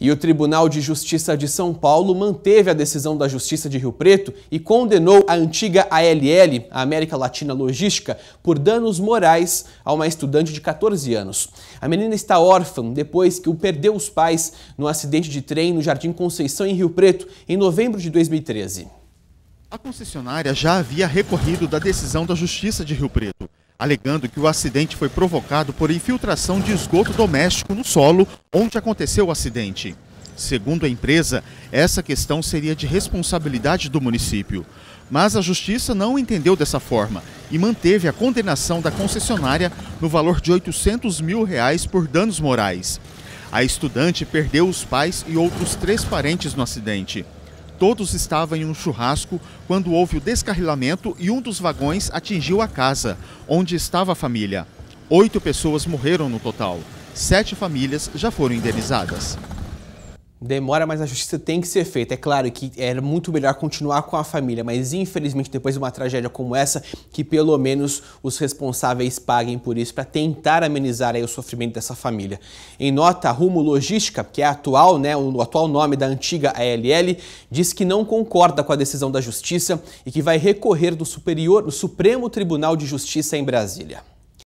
E o Tribunal de Justiça de São Paulo manteve a decisão da Justiça de Rio Preto e condenou a antiga ALL, a América Latina Logística, por danos morais a uma estudante de 14 anos. A menina está órfã depois que o perdeu os pais no acidente de trem no Jardim Conceição, em Rio Preto, em novembro de 2013. A concessionária já havia recorrido da decisão da Justiça de Rio Preto alegando que o acidente foi provocado por infiltração de esgoto doméstico no solo onde aconteceu o acidente. Segundo a empresa, essa questão seria de responsabilidade do município. Mas a justiça não entendeu dessa forma e manteve a condenação da concessionária no valor de 800 mil reais por danos morais. A estudante perdeu os pais e outros três parentes no acidente. Todos estavam em um churrasco quando houve o descarrilamento e um dos vagões atingiu a casa, onde estava a família. Oito pessoas morreram no total. Sete famílias já foram indenizadas. Demora, mas a justiça tem que ser feita. É claro que era é muito melhor continuar com a família, mas infelizmente, depois de uma tragédia como essa, que pelo menos os responsáveis paguem por isso para tentar amenizar aí, o sofrimento dessa família. Em nota, Rumo Logística, que é atual, né, o atual nome da antiga ALL, diz que não concorda com a decisão da justiça e que vai recorrer do, superior, do Supremo Tribunal de Justiça em Brasília.